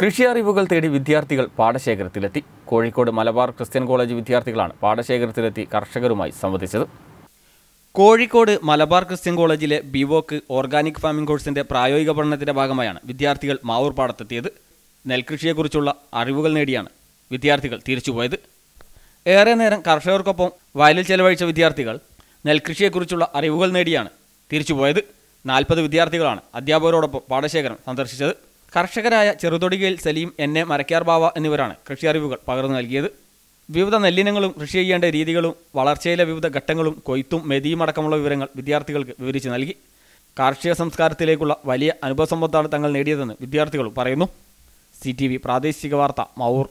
കൃഷി അറിവുകൾ തേടി വിദ്യാർത്ഥികൾ പാടശേഖരത്തിലെത്തി കോഴിക്കോട് മലബാർ ക്രിസ്ത്യൻ കോളേജ് വിദ്യാർത്ഥികളാണ് പാടശേഖരത്തിലെത്തി കർഷകരുമായി സംവദിച്ചത് കോഴിക്കോട് മലബാർ ക്രിസ്ത്യൻ കോളേജിലെ ബിവോക്ക് ഓർഗാനിക് ഫാമിംഗ് കോഴ്സിന്റെ പ്രായോഗിക പഠനത്തിന്റെ ഭാഗമായാണ് വിദ്യാർത്ഥികൾ മാവൂർ പാടത്തെത്തിയത് നെൽകൃഷിയെക്കുറിച്ചുള്ള അറിവുകൾ നേടിയാണ് വിദ്യാർത്ഥികൾ തിരിച്ചുപോയത് ഏറെ നേരം കർഷകർക്കൊപ്പം വയലിൽ ചെലവഴിച്ച വിദ്യാർത്ഥികൾ നെൽകൃഷിയെക്കുറിച്ചുള്ള അറിവുകൾ നേടിയാണ് തിരിച്ചുപോയത് നാൽപ്പത് വിദ്യാർത്ഥികളാണ് അധ്യാപകരോടൊപ്പം പാടശേഖരം സന്ദർശിച്ചത് കർഷകരായ ചെറുതൊടികയിൽ സലീം എന്നെ മരക്കാർ ബാവ എന്നിവരാണ് കൃഷി അറിവുകൾ പകർന്നു നൽകിയത് വിവിധ നെല്ലിനങ്ങളും കൃഷി ചെയ്യേണ്ട രീതികളും വളർച്ചയിലെ വിവിധ ഘട്ടങ്ങളും കൊയ്ത്തും മെതിയും അടക്കമുള്ള വിവരങ്ങൾ വിദ്യാർത്ഥികൾക്ക് വിവരിച്ചു നൽകി കാർഷിക സംസ്കാരത്തിലേക്കുള്ള വലിയ അനുഭവ സമ്പത്താണ് തങ്ങൾ നേടിയതെന്ന് വിദ്യാർത്ഥികളും പറയുന്നു സി പ്രാദേശിക വാർത്ത മൗർ